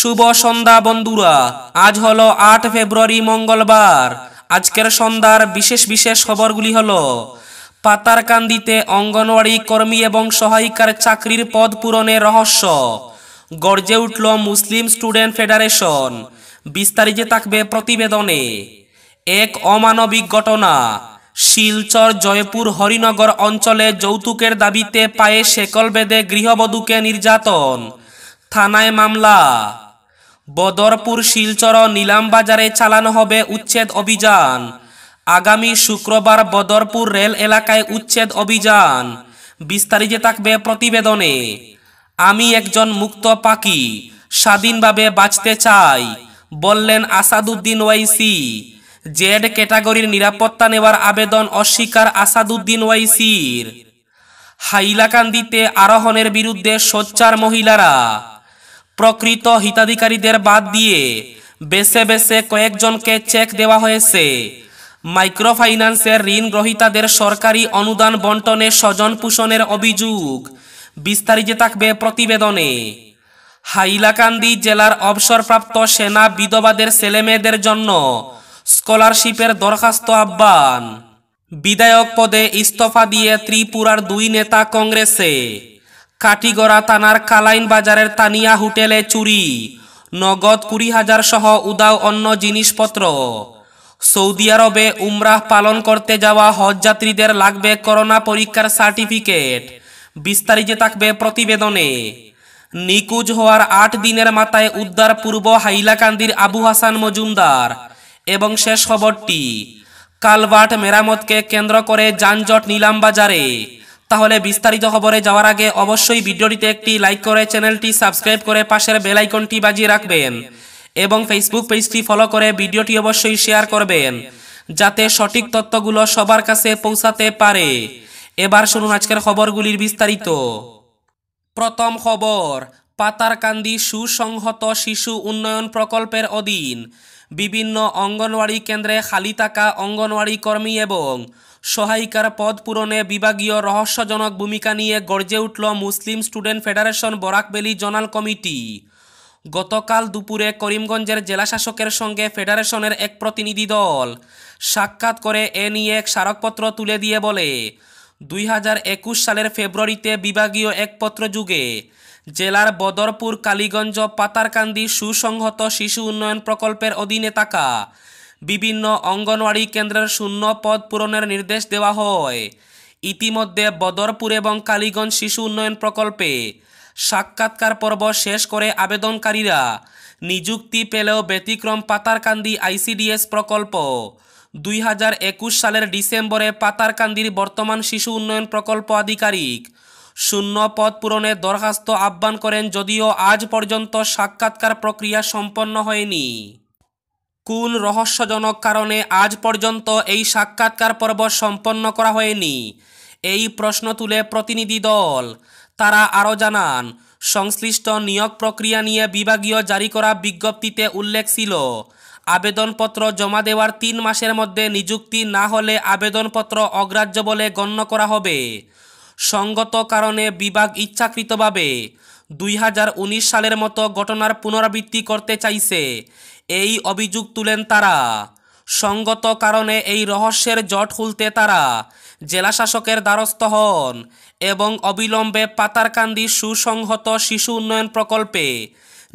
শুভ সন্ধ্যা বন্ধুরা আজ হলো আট ফেব্রুয়ারি মঙ্গলবার আজকের সন্ধ্যার বিশেষ বিশেষ খবরগুলি হলো পাতারকান্দিতে অঙ্গনওয়াড়ি কর্মী এবং সহায়িকার চাকরির পদ পূরণে রহস্য গর্জে উঠল মুসলিম স্টুডেন্ট ফেডারেশন বিস্তারিত থাকবে প্রতিবেদনে এক অমানবিক ঘটনা শিলচর জয়পুর হরিনগর অঞ্চলে যৌতুকের দাবিতে পায়ে শেকল বেঁধে গৃহবধূকে নির্যাতন থানায় মামলা বদরপুর শিলচর নিলাম বাজারে চালানো হবে উচ্ছেদ অভিযান আগামী শুক্রবার বদরপুর রেল এলাকায় উচ্ছেদ অভিযান বিস্তারিত থাকবে প্রতিবেদনে আমি একজন মুক্ত পাখি স্বাধীনভাবে বাঁচতে চাই বললেন আসাদুদ্দিন ওয়াইসি জেড ক্যাটাগরির নিরাপত্তা নেওয়ার আবেদন অস্বীকার আসাদুদ্দিন ওয়াইসির হাইলাকান্দিতে আরোহণের বিরুদ্ধে সোচ্চার মহিলারা প্রকৃত হিতাধিকারীদের বাদ দিয়ে বেছে বেছে কয়েকজনকে চেক দেওয়া হয়েছে মাইক্রোফাইন্যান্সের ঋণ গ্রহীতাদের সরকারি অনুদান বন্টনে স্বজন পোষণের অভিযোগ বিস্তারিত থাকবে প্রতিবেদনে হাইলাকান্দি জেলার অবসরপ্রাপ্ত সেনা বিধবাদের ছেলেমেয়েদের জন্য স্কলারশিপের দরখাস্ত আহ্বান বিধায়ক পদে ইস্তফা দিয়ে ত্রিপুরার দুই নেতা কংগ্রেসে কাটিগড়া থানার কালাইন বাজারের তানিয়া হোটেলে চুরি নগদ কুড়ি হাজার সহ উদাও অন্য জিনিসপত্র সৌদি আরবে উমরাহ পালন করতে যাওয়া হজযাত্রীদের লাগবে করোনা পরীক্ষার সার্টিফিকেট বিস্তারিত থাকবে প্রতিবেদনে নিকুজ হওয়ার আট দিনের মাথায় উদ্ধার পূর্ব হাইলাকান্দির আবু হাসান মজুমদার এবং শেষ খবরটি কালভার্ট মেরামতকে কেন্দ্র করে যানজট নিলাম বাজারে তাহলে বিস্তারিত খবরে যাওয়ার আগে অবশ্যই ভিডিওটিতে একটি লাইক করে চ্যানেলটি সাবস্ক্রাইব করে পাশের বেলাইকনটি বাজিয়ে রাখবেন এবং ফেসবুক পেজটি ফলো করে ভিডিওটি অবশ্যই শেয়ার করবেন যাতে সঠিক তথ্যগুলো সবার কাছে পৌঁছাতে পারে এবার শুনুন আজকের খবরগুলির বিস্তারিত প্রথম খবর পাতারকান্দি সুসংহত শিশু উন্নয়ন প্রকল্পের অধীন বিভিন্ন অঙ্গনওয়াড়ি কেন্দ্রে খালি থাকা অঙ্গনওয়াড়ি কর্মী এবং সহায়িকার পদ পূরণে বিভাগীয় রহস্যজনক ভূমিকা নিয়ে গর্জে উঠল Muslim student federation Barak Valley zonal committee গতকাল দুপুরে করিমগঞ্জের জেলাশাসকের সঙ্গে ফেডারেশনের এক প্রতিনিধি দল সাক্ষাৎ করে এ নিয়ে এক স্মারকপত্র তুলে দিয়ে বলে দুই হাজার একুশ সালের ফেব্রুয়ারিতে বিভাগীয় এক যুগে জেলার বদরপুর কালীগঞ্জ পাতারকান্দি সুসংহত শিশু উন্নয়ন প্রকল্পের অধীনে থাকা বিভিন্ন অঙ্গনওয়াড়ি কেন্দ্রের শূন্য পদ পূরণের নির্দেশ দেওয়া হয় ইতিমধ্যে বদরপুর এবং কালীগঞ্জ শিশু উন্নয়ন প্রকল্পে সাক্ষাৎকার পর্ব শেষ করে আবেদনকারীরা নিযুক্তি পেলেও ব্যতিক্রম পাতারকান্দি আইসিডিএস প্রকল্প দুই হাজার একুশ সালের ডিসেম্বরে পাতারকান্দির বর্তমান শিশু উন্নয়ন প্রকল্প আধিকারিক শূন্য পদ পূরণের দরখাস্ত আহ্বান করেন যদিও আজ পর্যন্ত সাক্ষাৎকার প্রক্রিয়া সম্পন্ন হয়নি কোন রহস্যজনক কারণে আজ পর্যন্ত এই সাক্ষাৎকার পর্ব সম্পন্ন করা হয়নি এই প্রশ্ন তুলে প্রতিনিধি দল তারা আরও জানান সংশ্লিষ্ট নিয়োগ প্রক্রিয়া নিয়ে বিভাগীয় জারি করা বিজ্ঞপ্তিতে উল্লেখ ছিল আবেদনপত্র জমা দেওয়ার তিন মাসের মধ্যে নিযুক্তি না হলে আবেদনপত্র অগ্রাহ্য বলে গণ্য করা হবে সঙ্গত কারণে বিভাগ ইচ্ছাকৃতভাবে দুই সালের মতো ঘটনার পুনরাবৃত্তি করতে চাইছে এই অভিযোগ তুলেন তারা সঙ্গত কারণে এই রহস্যের জট খুলতে তারা জেলাশাসকের দ্বারস্থ হন এবং অবিলম্বে পাতারকান্দি সুসংহত শিশু উন্নয়ন প্রকল্পে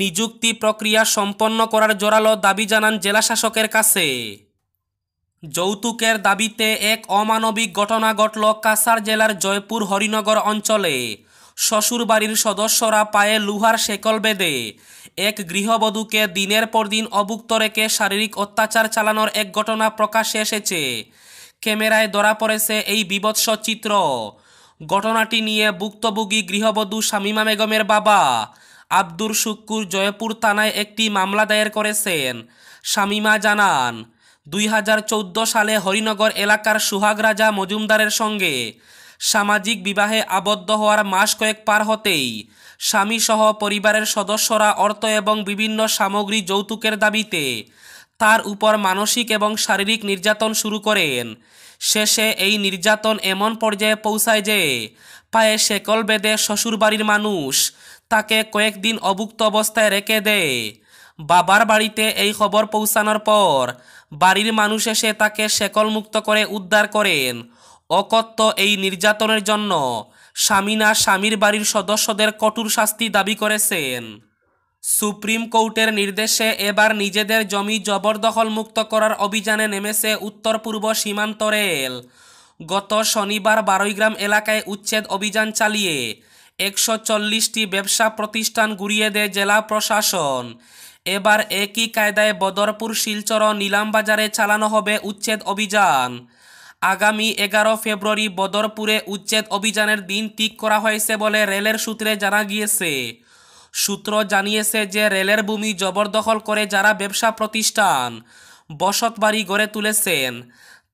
নিযুক্তি প্রক্রিয়া সম্পন্ন করার জোরালো দাবি জানান জেলাশাসকের কাছে যৌতুকের দাবিতে এক অমানবিক ঘটনা ঘটল কাসার জেলার জয়পুর হরিনগর অঞ্চলে শ্বশুরবাড়ির সদস্যরা পায়ে লুহার শেকল বেঁধে এক গৃহবধূকে দিনের পর দিন অভুক্ত রেখে শারীরিক অত্যাচার চালানোর এক ঘটনা প্রকাশে এসেছে ক্যামেরায় ধরা পড়েছে এই বিভৎস চিত্র ঘটনাটি নিয়ে ভুক্তভোগী গৃহবধূ শামিমা বেগমের বাবা আব্দুর শুক্কুর জয়পুর থানায় একটি মামলা দায়ের করেছেন শামিমা জানান দুই সালে হরিনগর এলাকার সুহাগ রাজা মজুমদারের সঙ্গে সামাজিক বিবাহে আবদ্ধ হওয়ার মাস কয়েক পার হতেই স্বামীসহ পরিবারের সদস্যরা অর্থ এবং বিভিন্ন সামগ্রী যৌতুকের দাবিতে তার উপর মানসিক এবং শারীরিক নির্যাতন শুরু করেন শেষে এই নির্যাতন এমন পর্যায়ে পৌঁছায় যে পায়ে শেকল বেঁধে শ্বশুরবাড়ির মানুষ তাকে কয়েকদিন অভুক্ত অবস্থায় রেখে দেয় বাবার বাড়িতে এই খবর পৌঁছানোর পর বাড়ির মানুষ এসে তাকে মুক্ত করে উদ্ধার করেন অকত্য এই নির্যাতনের জন্য স্বামীনা স্বামীর বাড়ির সদস্যদের কঠোর শাস্তি দাবি করেছেন সুপ্রিম কোর্টের নির্দেশে এবার নিজেদের জমি জবরদখল মুক্ত করার অভিযানে নেমেছে উত্তর পূর্ব সীমান্ত রেল গত শনিবার বারৈগ্রাম এলাকায় উচ্ছেদ অভিযান চালিয়ে একশো চল্লিশটি ব্যবসা প্রতিষ্ঠান ঘুরিয়ে দেয় জেলা প্রশাসন এবার একই কায়দায় বদরপুর শিলচর ও নিলামবাজারে চালানো হবে উচ্ছেদ অভিযান আগামী এগারো ফেব্রুয়ারি বদরপুরে উচ্ছেদ অভিযানের দিন ঠিক করা হয়েছে বলে রেলের সূত্রে জানা গিয়েছে সূত্র জানিয়েছে যে রেলের ভূমি জবরদখল করে যারা ব্যবসা প্রতিষ্ঠান বসতবাড়ি গড়ে তুলেছেন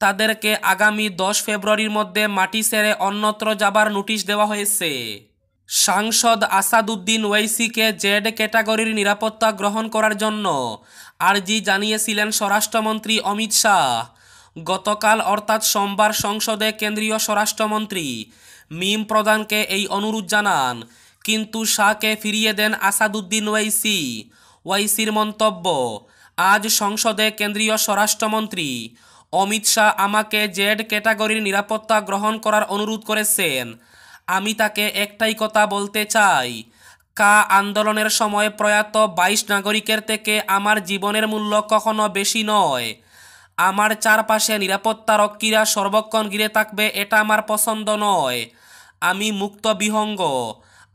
তাদেরকে আগামী দশ ফেব্রুয়ারির মধ্যে মাটি সেরে অন্যত্র যাবার নোটিশ দেওয়া হয়েছে সাংসদ আসাদুদ্দিন ওয়েসিকে জেড ক্যাটাগরির নিরাপত্তা গ্রহণ করার জন্য আর্জি জানিয়েছিলেন স্বরাষ্ট্রমন্ত্রী অমিত শাহ গতকাল অর্থাৎ সোমবার সংসদে কেন্দ্রীয় স্বরাষ্ট্রমন্ত্রী মিম প্রধানকে এই অনুরোধ জানান কিন্তু শাহকে ফিরিয়ে দেন আসাদুদ্দিন ওয়াইসি ওয়াইসির মন্তব্য আজ সংসদে কেন্দ্রীয় স্বরাষ্ট্রমন্ত্রী অমিত শাহ আমাকে জেড ক্যাটাগরির নিরাপত্তা গ্রহণ করার অনুরোধ করেছেন আমি তাকে একটাই কথা বলতে চাই কা আন্দোলনের সময় প্রয়াত বাইশ নাগরিকের থেকে আমার জীবনের মূল্য কখনো বেশি নয় আমার চারপাশে নিরাপত্তারক্ষীরা সর্বক্ষণ ঘিরে থাকবে এটা আমার পছন্দ নয় আমি মুক্ত বিহঙ্গ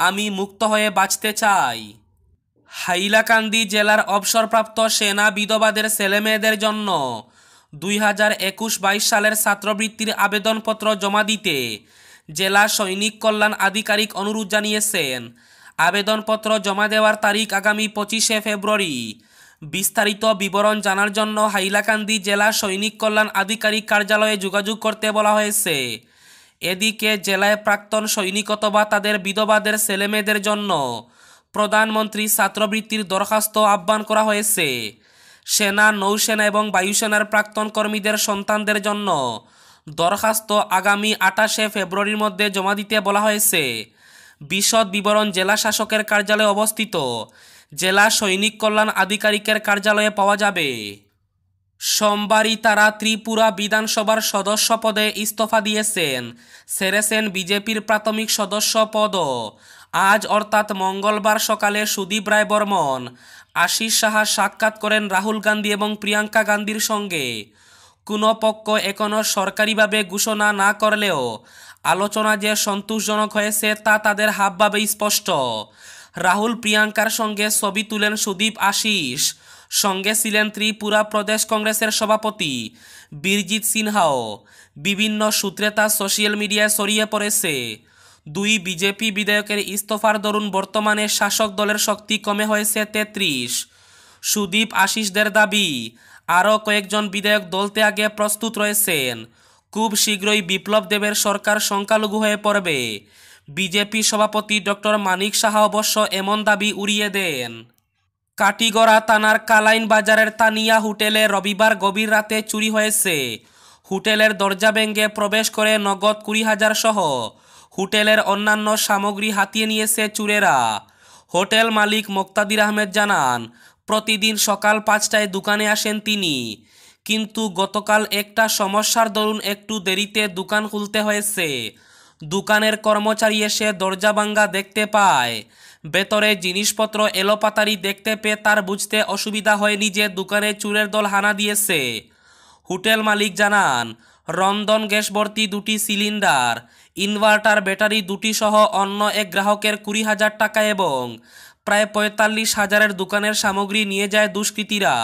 আমি মুক্ত হয়ে বাঁচতে চাই হাইলাকান্দি জেলার অবসরপ্রাপ্ত সেনা বিধবাদের ছেলেমেয়েদের জন্য দুই হাজার একুশ বাইশ সালের ছাত্রবৃত্তির আবেদনপত্র জমা দিতে জেলা সৈনিক কল্যাণ আধিকারিক অনুরোধ জানিয়েছেন আবেদনপত্র জমা দেওয়ার তারিখ আগামী পঁচিশে ফেব্রুয়ারি বিস্তারিত বিবরণ জানার জন্য হাইলাকান্দি জেলা সৈনিক কল্যাণ আধিকারিক কার্যালয়ে যোগাযোগ করতে বলা হয়েছে এদিকে জেলায় প্রাক্তন সৈনিক অথবা তাদের বিধবাদের ছেলেমেয়েদের জন্য প্রধানমন্ত্রী ছাত্রবৃত্তির দরখাস্ত আহ্বান করা হয়েছে সেনা নৌসেনা এবং বায়ুসেনার প্রাক্তন কর্মীদের সন্তানদের জন্য দরখাস্ত আগামী আঠাশে ফেব্রুয়ারির মধ্যে জমা দিতে বলা হয়েছে বিশদ বিবরণ জেলা শাসকের কার্যালয়ে অবস্থিত জেলা সৈনিক কল্যাণ আধিকারিকের কার্যালয়ে পাওয়া যাবে সোমবারই তারা ত্রিপুরা বিধানসভার সদস্য পদে ইস্তফা দিয়েছেন সেরেছেন বিজেপির প্রাথমিক সদস্য পদ আজ অর্থাৎ মঙ্গলবার সকালে সুদীপ রায় বর্মন আশিস সাহা সাক্ষাৎ করেন রাহুল গান্ধী এবং প্রিয়াঙ্কা গান্ধীর সঙ্গে কোনো পক্ষ এখনও সরকারিভাবে ঘোষণা না করলেও আলোচনা যে সন্তোষজনক হয়েছে তা তাদের হাবভাবেই স্পষ্ট রাহুল প্রিয়াঙ্কার সঙ্গে ছবি তুলেন সুদীপ আশিস সঙ্গে ছিলেন ত্রিপুরা প্রদেশ কংগ্রেসের সভাপতি বীরজিৎ সিনহাও বিভিন্ন সূত্রে তা সোশিয়াল মিডিয়ায় ছড়িয়ে পড়েছে দুই বিজেপি বিধায়কের ইস্তফার দরুন বর্তমানে শাসক দলের শক্তি কমে হয়েছে তেত্রিশ সুদীপ আশিসদের দাবি আরও কয়েকজন বিধায়ক দলতে আগে প্রস্তুত রয়েছেন খুব শীঘ্রই বিপ্লব দেবের সরকার সংখ্যালঘু হয়ে পড়বে বিজেপি সভাপতি ডক্টর মানিক সাহা অবশ্য এমন দাবি উড়িয়ে দেন কাটিগড়া তানার কালাইন বাজারের তানিয়া হোটেলে রবিবার গভীর রাতে চুরি হয়েছে হোটেলের দরজা ব্যাঙ্গে প্রবেশ করে নগদ কুড়ি হাজার সহ হোটেলের অন্যান্য সামগ্রী হাতিয়ে নিয়েছে চুরেরা হোটেল মালিক মোক্তাদির আহমেদ জানান প্রতিদিন সকাল পাঁচটায় দোকানে আসেন তিনি কিন্তু গতকাল একটা সমস্যার দরুন একটু দেরিতে দোকান খুলতে হয়েছে দোকানের কর্মচারী এসে দরজা ভাঙ্গা দেখতে পায় ভেতরে জিনিসপত্র এলোপাতারি দেখতে পেয়ে তার বুঝতে অসুবিধা হয়নি যে দোকানে চুরের দল হানা দিয়েছে হোটেল মালিক জানান রন্ধন গ্যাস ভর্তি দুটি সিলিন্ডার ইনভার্টার ব্যাটারি দুটি সহ অন্য এক গ্রাহকের কুড়ি হাজার টাকা এবং প্রায় পঁয়তাল্লিশ হাজারের দোকানের সামগ্রী নিয়ে যায় দুষ্কৃতীরা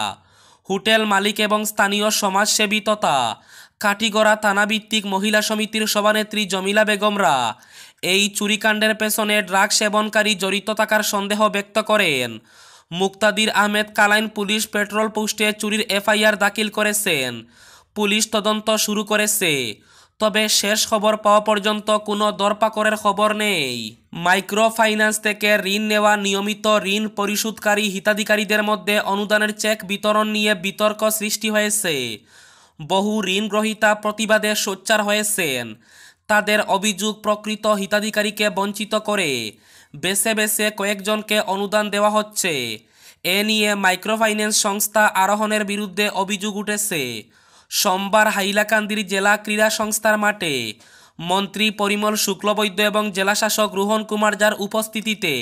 হোটেল মালিক এবং স্থানীয় সমাজসেবী তথা কাটিগড়া থানাভিত্তিক মহিলা সমিতির সভানেত্রী জমিলা বেগমরা এই চুরিকাণ্ডের পেছনে ড্রাগ সেবনকারী জড়িত থাকার সন্দেহ ব্যক্ত করেন মুক্তাদির আহমেদ কালাইন পুলিশ পেট্রোল পোস্টে চুরির এফআইআর দাখিল করেছেন পুলিশ তদন্ত শুরু করেছে তবে শেষ খবর পাওয়া পর্যন্ত কোনো দরপাকরের খবর নেই মাইক্রো ফাইন্যান্স থেকে ঋণ নেওয়া নিয়মিত ঋণ পরিশোধকারী হিতাধিকারীদের মধ্যে অনুদানের চেক বিতরণ নিয়ে বিতর্ক সৃষ্টি হয়েছে বহু ঋণগ্রহীতা প্রতিবাদে সোচ্চার হয়েছেন তাদের অভিযোগ প্রকৃত হিতাধিকারীকে বঞ্চিত করে বেছে বেছে কয়েকজনকে অনুদান দেওয়া হচ্ছে এ নিয়ে মাইক্রোফাইন্যান্স সংস্থা আরোহণের বিরুদ্ধে অভিযোগ উঠেছে সোমবার হাইলাকান্দির জেলা ক্রীড়া সংস্থার মাঠে মন্ত্রী পরিমল শুক্লবৈদ্য এবং জেলাশাসক রোহন কুমার যার উপস্থিতিতে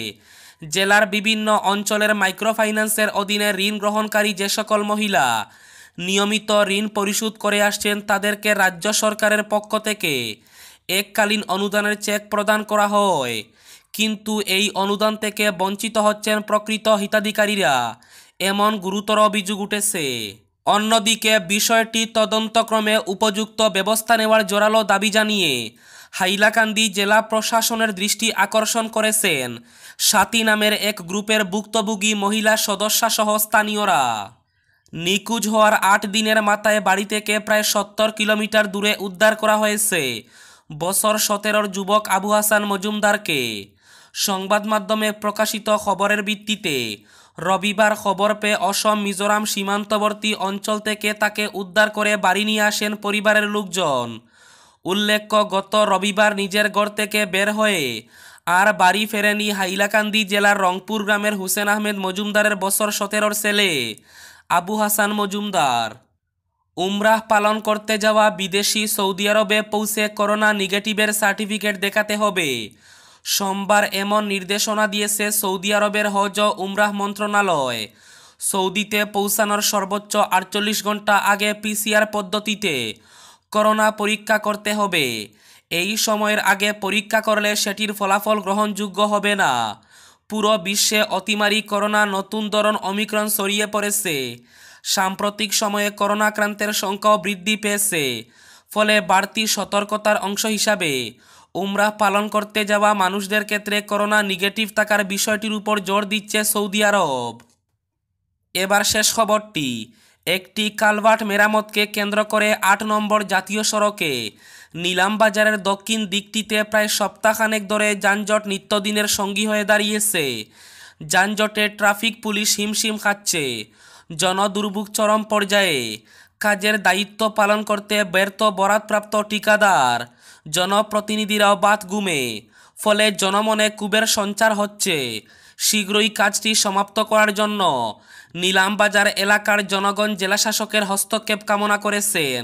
জেলার বিভিন্ন অঞ্চলের মাইক্রোফাইন্যান্সের অধীনে ঋণ গ্রহণকারী যে সকল মহিলা নিয়মিত ঋণ পরিশোধ করে আসছেন তাদেরকে রাজ্য সরকারের পক্ষ থেকে এককালীন অনুদানের চেক প্রদান করা হয় কিন্তু এই অনুদান থেকে বঞ্চিত হচ্ছেন প্রকৃত হিতাধিকারীরা এমন গুরুতর অভিযোগ উঠেছে অন্যদিকে বিষয়টি তদন্তক্রমে উপযুক্ত ব্যবস্থা নেওয়ার জোরালো দাবি জানিয়ে হাইলাকান্দি জেলা প্রশাসনের দৃষ্টি আকর্ষণ করেছেন সাতি নামের এক গ্রুপের ভুক্তভোগী মহিলা সদস্যাসহ স্থানীয়রা নিখোঁজ হওয়ার আট দিনের মাথায় বাড়ি থেকে প্রায় সত্তর কিলোমিটার দূরে উদ্ধার করা হয়েছে বছর সতেরোর যুবক আবু হাসান মজুমদারকে সংবাদ মাধ্যমে প্রকাশিত খবরের ভিত্তিতে রবিবার খবর পেয়ে অসম মিজোরাম সীমান্তবর্তী অঞ্চল থেকে তাকে উদ্ধার করে বাড়ি নিয়ে আসেন পরিবারের লোকজন উল্লেখ্য গত রবিবার নিজের ঘর থেকে বের হয়ে আর বাড়ি ফেরেনি হাইলাকান্দি জেলার রংপুর গ্রামের হুসেন আহমেদ মজুমদারের বছর সতেরোর ছেলে আবু হাসান মজুমদার উমরাহ পালন করতে যাওয়া বিদেশি সৌদি আরবে পৌঁছে করোনা নেগেটিভের সার্টিফিকেট দেখাতে হবে সোমবার এমন নির্দেশনা দিয়েছে সৌদি আরবের হজ উমরাহ মন্ত্রণালয় সৌদিতে পৌঁছানোর সর্বোচ্চ আটচল্লিশ ঘন্টা আগে পিসিআর পদ্ধতিতে করোনা পরীক্ষা করতে হবে এই সময়ের আগে পরীক্ষা করলে সেটির ফলাফল গ্রহণযোগ্য হবে না পুরো বিশ্বে অতিমারি করোনা নতুন ধরন অমিক্রণ ছড়িয়ে পড়েছে সাম্প্রতিক সময়ে করোনাক্রান্তের সংখ্যাও বৃদ্ধি পেয়েছে ফলে বাড়তি সতর্কতার অংশ হিসাবে উমরাহ পালন করতে যাওয়া মানুষদের ক্ষেত্রে করোনা নেগেটিভ থাকার বিষয়টির উপর জোর দিচ্ছে সৌদি আরব এবার শেষ খবরটি একটি কালভার্ট মেরামতকে কেন্দ্র করে আট নম্বর জাতীয় সড়কে নিলাম বাজারের দক্ষিণ দিকটিতে প্রায় সপ্তাহখানেক ধরে যানজট নিত্যদিনের সঙ্গী হয়ে দাঁড়িয়েছে যানজটে ট্রাফিক পুলিশ হিমশিম খাচ্ছে জনদুর্ভোগ চরম পর্যায়ে কাজের দায়িত্ব পালন করতে ব্যর্থ বরাদপ্রাপ্ত ঠিকাদার জনপ্রতিনিধিরাও বাদ গুমে ফলে জনমনে কুবের সঞ্চার হচ্ছে শীঘ্রই কাজটি সমাপ্ত করার জন্য নিলামবাজার এলাকার জনগণ জেলাশাসকের হস্তক্ষেপ কামনা করেছেন